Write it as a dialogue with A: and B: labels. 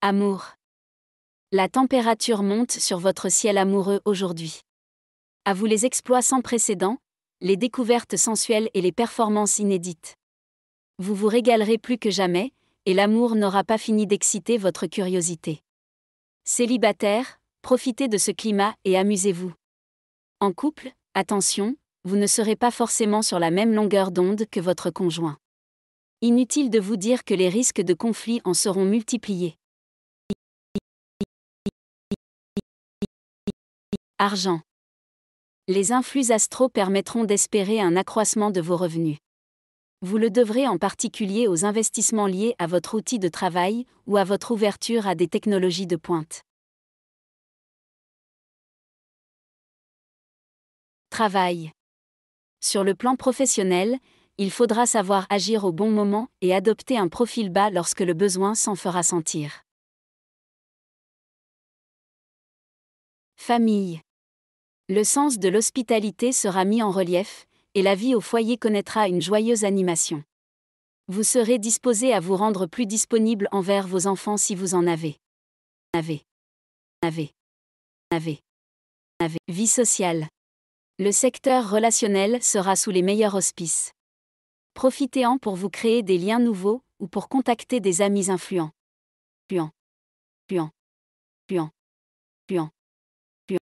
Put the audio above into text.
A: Amour. La température monte sur votre ciel amoureux aujourd'hui. À vous les exploits sans précédent, les découvertes sensuelles et les performances inédites. Vous vous régalerez plus que jamais, et l'amour n'aura pas fini d'exciter votre curiosité. Célibataire, profitez de ce climat et amusez-vous. En couple, attention, vous ne serez pas forcément sur la même longueur d'onde que votre conjoint. Inutile de vous dire que les risques de conflit en seront multipliés. Argent. Les influx astro permettront d'espérer un accroissement de vos revenus. Vous le devrez en particulier aux investissements liés à votre outil de travail ou à votre ouverture
B: à des technologies de pointe.
A: Travail. Sur le plan professionnel, il faudra savoir agir au bon moment et adopter un profil bas lorsque le besoin s'en fera sentir.
B: Famille.
A: Le sens de l'hospitalité sera mis en relief, et la vie au foyer connaîtra une joyeuse animation. Vous serez disposé à vous rendre plus disponible envers vos enfants si vous en
B: avez. Avez. Avez. Avez. Avez. Vie
A: sociale. Le secteur relationnel sera sous les meilleurs auspices. Profitez-en pour vous créer des liens nouveaux ou pour contacter des amis influents. Puant.
B: Puant. Puant. Puant.